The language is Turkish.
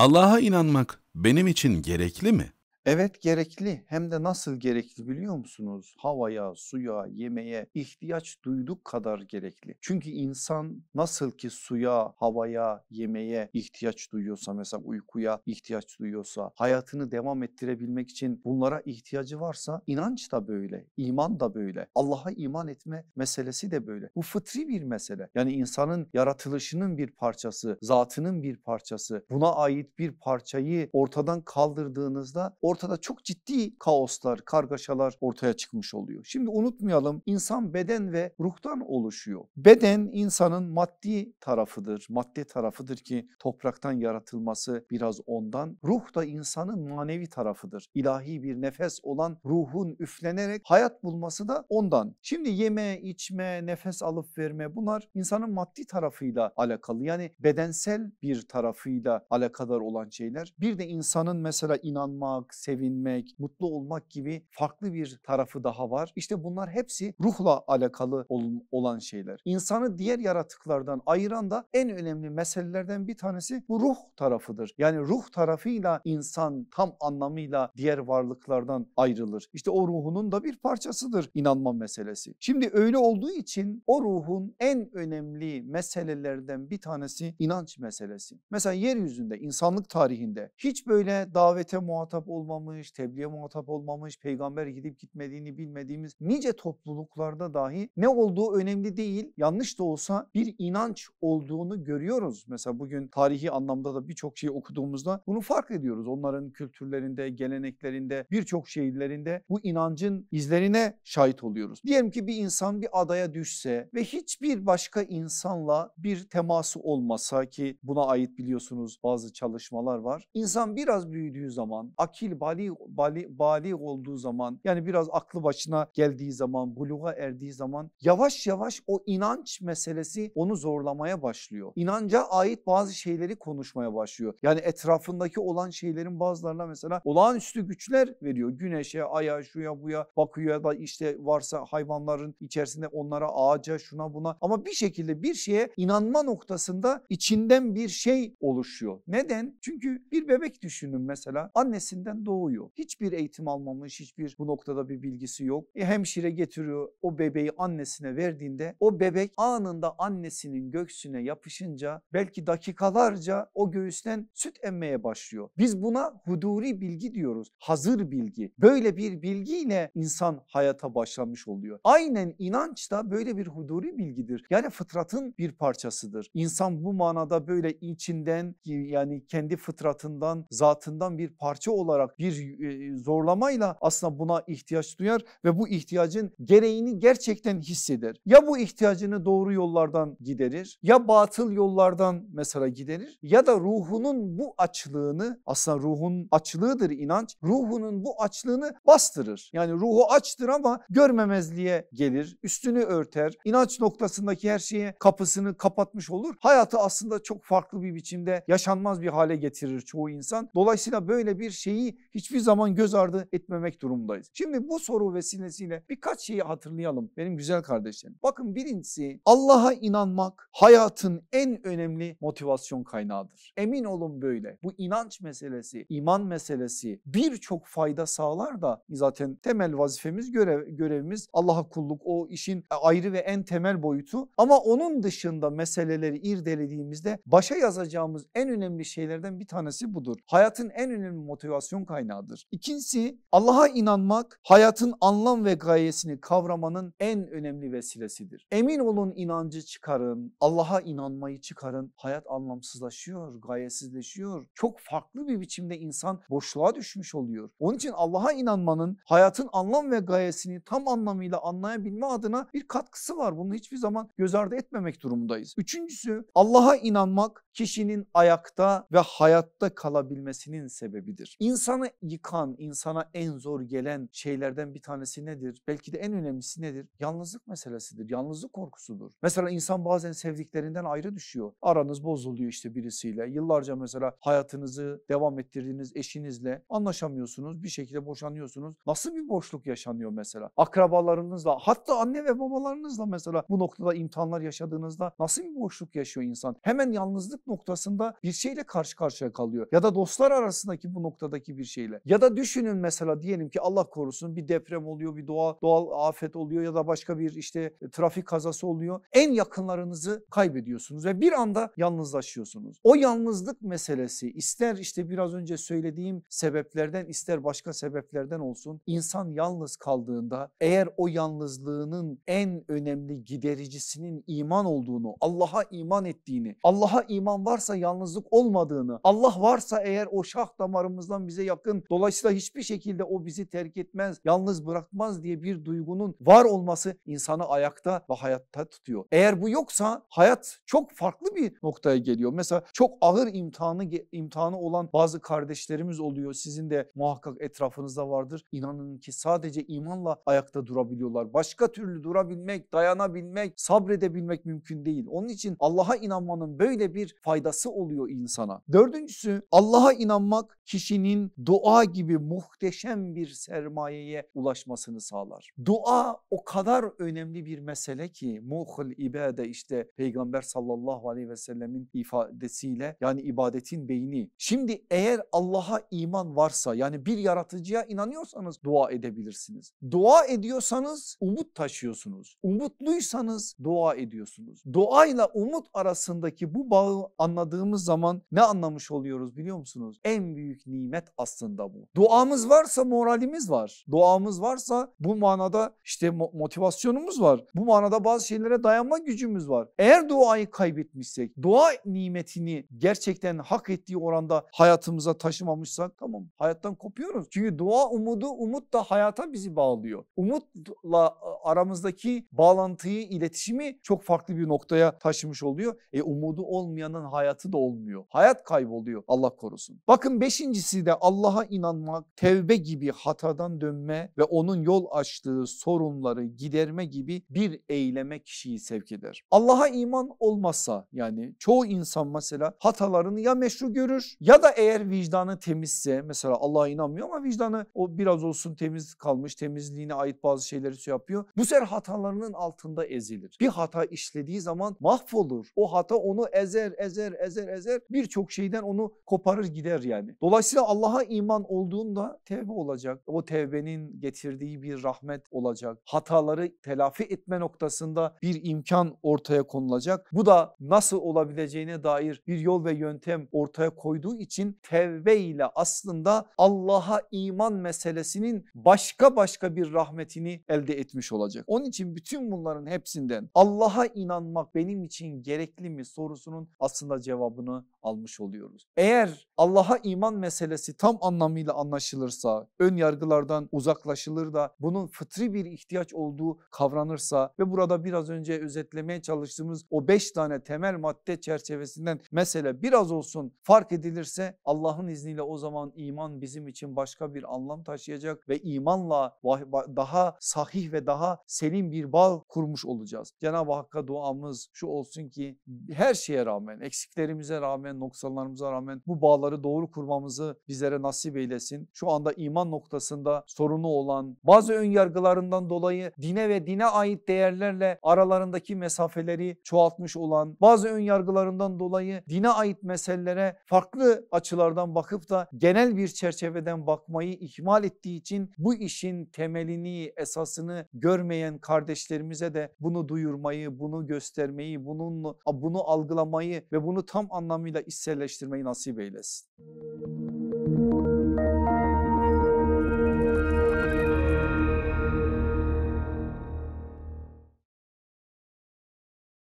Allah'a inanmak benim için gerekli mi?'' Evet gerekli hem de nasıl gerekli biliyor musunuz? Havaya, suya, yemeğe ihtiyaç duyduk kadar gerekli. Çünkü insan nasıl ki suya, havaya, yemeğe ihtiyaç duyuyorsa mesela uykuya ihtiyaç duyuyorsa, hayatını devam ettirebilmek için bunlara ihtiyacı varsa inanç da böyle, iman da böyle. Allah'a iman etme meselesi de böyle. Bu fıtri bir mesele. Yani insanın yaratılışının bir parçası, zatının bir parçası. Buna ait bir parçayı ortadan kaldırdığınızda o ortada çok ciddi kaoslar, kargaşalar ortaya çıkmış oluyor. Şimdi unutmayalım insan beden ve ruhtan oluşuyor. Beden insanın maddi tarafıdır. Madde tarafıdır ki topraktan yaratılması biraz ondan. Ruh da insanın manevi tarafıdır. İlahi bir nefes olan ruhun üflenerek hayat bulması da ondan. Şimdi yeme, içme, nefes alıp verme bunlar insanın maddi tarafıyla alakalı. Yani bedensel bir tarafıyla alakadar olan şeyler. Bir de insanın mesela inanmak, sevinmek, mutlu olmak gibi farklı bir tarafı daha var. İşte bunlar hepsi ruhla alakalı olan şeyler. İnsanı diğer yaratıklardan ayıran da en önemli meselelerden bir tanesi bu ruh tarafıdır. Yani ruh tarafıyla insan tam anlamıyla diğer varlıklardan ayrılır. İşte o ruhunun da bir parçasıdır inanma meselesi. Şimdi öyle olduğu için o ruhun en önemli meselelerden bir tanesi inanç meselesi. Mesela yeryüzünde insanlık tarihinde hiç böyle davete muhatap olmayan olmamış, tebliğe muhatap olmamış, peygamber gidip gitmediğini bilmediğimiz nice topluluklarda dahi ne olduğu önemli değil. Yanlış da olsa bir inanç olduğunu görüyoruz. Mesela bugün tarihi anlamda da birçok şey okuduğumuzda bunu fark ediyoruz. Onların kültürlerinde, geleneklerinde, birçok şehirlerinde bu inancın izlerine şahit oluyoruz. Diyelim ki bir insan bir adaya düşse ve hiçbir başka insanla bir teması olmasa ki buna ait biliyorsunuz bazı çalışmalar var. İnsan biraz büyüdüğü zaman akil yani bali, bali, bali olduğu zaman yani biraz aklı başına geldiği zaman buluğa erdiği zaman yavaş yavaş o inanç meselesi onu zorlamaya başlıyor. İnanca ait bazı şeyleri konuşmaya başlıyor. Yani etrafındaki olan şeylerin bazılarına mesela olağanüstü güçler veriyor. Güneşe, aya, şuya buya, bakıyor da işte varsa hayvanların içerisinde onlara ağaca şuna buna ama bir şekilde bir şeye inanma noktasında içinden bir şey oluşuyor. Neden? Çünkü bir bebek düşünün mesela annesinden doğuyor. Hiçbir eğitim almamış, hiçbir bu noktada bir bilgisi yok. E, hemşire getiriyor o bebeği annesine verdiğinde o bebek anında annesinin göğsüne yapışınca belki dakikalarca o göğüsten süt emmeye başlıyor. Biz buna huduri bilgi diyoruz. Hazır bilgi. Böyle bir bilgiyle insan hayata başlamış oluyor. Aynen inanç da böyle bir huduri bilgidir. Yani fıtratın bir parçasıdır. İnsan bu manada böyle içinden yani kendi fıtratından, zatından bir parça olarak bir zorlamayla aslında buna ihtiyaç duyar ve bu ihtiyacın gereğini gerçekten hisseder. Ya bu ihtiyacını doğru yollardan giderir ya batıl yollardan mesela giderir ya da ruhunun bu açlığını aslında ruhun açlığıdır inanç ruhunun bu açlığını bastırır. Yani ruhu açtır ama görmemezliğe gelir üstünü örter inanç noktasındaki her şeye kapısını kapatmış olur. Hayatı aslında çok farklı bir biçimde yaşanmaz bir hale getirir çoğu insan. Dolayısıyla böyle bir şeyi hiçbir zaman göz ardı etmemek durumundayız. Şimdi bu soru vesilesiyle birkaç şeyi hatırlayalım benim güzel kardeşlerim. Bakın birincisi Allah'a inanmak hayatın en önemli motivasyon kaynağıdır. Emin olun böyle. Bu inanç meselesi, iman meselesi birçok fayda sağlar da zaten temel vazifemiz, görev, görevimiz Allah'a kulluk o işin ayrı ve en temel boyutu. Ama onun dışında meseleleri irdelediğimizde başa yazacağımız en önemli şeylerden bir tanesi budur. Hayatın en önemli motivasyon kaynağı kaynağıdır. İkincisi Allah'a inanmak hayatın anlam ve gayesini kavramanın en önemli vesilesidir. Emin olun inancı çıkarın, Allah'a inanmayı çıkarın. Hayat anlamsızlaşıyor, gayesizleşiyor. Çok farklı bir biçimde insan boşluğa düşmüş oluyor. Onun için Allah'a inanmanın hayatın anlam ve gayesini tam anlamıyla anlayabilme adına bir katkısı var. Bunu hiçbir zaman göz ardı etmemek durumundayız. Üçüncüsü Allah'a inanmak kişinin ayakta ve hayatta kalabilmesinin sebebidir. İnsanı insanı yıkan, insana en zor gelen şeylerden bir tanesi nedir? Belki de en önemlisi nedir? Yalnızlık meselesidir, yalnızlık korkusudur. Mesela insan bazen sevdiklerinden ayrı düşüyor. Aranız bozuluyor işte birisiyle. Yıllarca mesela hayatınızı devam ettirdiğiniz eşinizle anlaşamıyorsunuz, bir şekilde boşanıyorsunuz. Nasıl bir boşluk yaşanıyor mesela? Akrabalarınızla, hatta anne ve babalarınızla mesela bu noktada imtihanlar yaşadığınızda nasıl bir boşluk yaşıyor insan? Hemen yalnızlık noktasında bir şeyle karşı karşıya kalıyor. Ya da dostlar arasındaki bu noktadaki bir şey şeyle. Ya da düşünün mesela diyelim ki Allah korusun bir deprem oluyor, bir doğal doğal afet oluyor ya da başka bir işte e, trafik kazası oluyor. En yakınlarınızı kaybediyorsunuz ve bir anda yalnızlaşıyorsunuz. O yalnızlık meselesi ister işte biraz önce söylediğim sebeplerden ister başka sebeplerden olsun insan yalnız kaldığında eğer o yalnızlığının en önemli gidericisinin iman olduğunu, Allah'a iman ettiğini, Allah'a iman varsa yalnızlık olmadığını, Allah varsa eğer o şah damarımızdan bize yakın yakın. Dolayısıyla hiçbir şekilde o bizi terk etmez, yalnız bırakmaz diye bir duygunun var olması insanı ayakta ve hayatta tutuyor. Eğer bu yoksa hayat çok farklı bir noktaya geliyor. Mesela çok ağır imtihanı imtihanı olan bazı kardeşlerimiz oluyor. Sizin de muhakkak etrafınızda vardır. İnanın ki sadece imanla ayakta durabiliyorlar. Başka türlü durabilmek, dayanabilmek, sabredebilmek mümkün değil. Onun için Allah'a inanmanın böyle bir faydası oluyor insana. Dördüncüsü Allah'a inanmak kişinin dua dua gibi muhteşem bir sermayeye ulaşmasını sağlar. Dua o kadar önemli bir mesele ki muhul ibade işte Peygamber sallallahu aleyhi ve sellemin ifadesiyle yani ibadetin beyni. Şimdi eğer Allah'a iman varsa yani bir yaratıcıya inanıyorsanız dua edebilirsiniz. Dua ediyorsanız umut taşıyorsunuz. Umutluysanız dua ediyorsunuz. Duayla umut arasındaki bu bağı anladığımız zaman ne anlamış oluyoruz biliyor musunuz? En büyük nimet aslında aslında bu. Duamız varsa moralimiz var. Duamız varsa bu manada işte motivasyonumuz var. Bu manada bazı şeylere dayanma gücümüz var. Eğer duayı kaybetmişsek, dua nimetini gerçekten hak ettiği oranda hayatımıza taşımamışsak tamam hayattan kopuyoruz. Çünkü dua umudu, umut da hayata bizi bağlıyor. Umutla aramızdaki bağlantıyı, iletişimi çok farklı bir noktaya taşımış oluyor. E umudu olmayanın hayatı da olmuyor. Hayat kayboluyor Allah korusun. Bakın beşincisi de Allah Allah'a inanmak, tevbe gibi hatadan dönme ve onun yol açtığı sorunları giderme gibi bir eyleme kişiyi sevk eder. Allah'a iman olmasa yani çoğu insan mesela hatalarını ya meşru görür ya da eğer vicdanı temizse mesela Allah'a inanmıyor ama vicdanı o biraz olsun temiz kalmış temizliğine ait bazı şeyleri şey yapıyor. Bu sefer hatalarının altında ezilir. Bir hata işlediği zaman mahvolur. O hata onu ezer ezer ezer ezer birçok şeyden onu koparır gider yani. Dolayısıyla Allah'a iman iman olduğunda tevbe olacak. O tevbenin getirdiği bir rahmet olacak. Hataları telafi etme noktasında bir imkan ortaya konulacak. Bu da nasıl olabileceğine dair bir yol ve yöntem ortaya koyduğu için tevbe ile aslında Allah'a iman meselesinin başka başka bir rahmetini elde etmiş olacak. Onun için bütün bunların hepsinden Allah'a inanmak benim için gerekli mi sorusunun aslında cevabını almış oluyoruz. Eğer Allah'a iman meselesi tam anlamıyla anlaşılırsa, ön yargılardan uzaklaşılır da bunun fıtri bir ihtiyaç olduğu kavranırsa ve burada biraz önce özetlemeye çalıştığımız o beş tane temel madde çerçevesinden mesele biraz olsun fark edilirse Allah'ın izniyle o zaman iman bizim için başka bir anlam taşıyacak ve imanla daha sahih ve daha selim bir bağ kurmuş olacağız. Cenab-ı Hakk'a duamız şu olsun ki her şeye rağmen eksiklerimize rağmen rağmen, noksalarımıza rağmen bu bağları doğru kurmamızı bizlere nasip eylesin. Şu anda iman noktasında sorunu olan bazı ön yargılarından dolayı dine ve dine ait değerlerle aralarındaki mesafeleri çoğaltmış olan bazı ön yargılarından dolayı dine ait meselelere farklı açılardan bakıp da genel bir çerçeveden bakmayı ihmal ettiği için bu işin temelini esasını görmeyen kardeşlerimize de bunu duyurmayı, bunu göstermeyi, bunun bunu algılamayı ve bunu tam anlamıyla işselleştirmeyi nasip eylesin.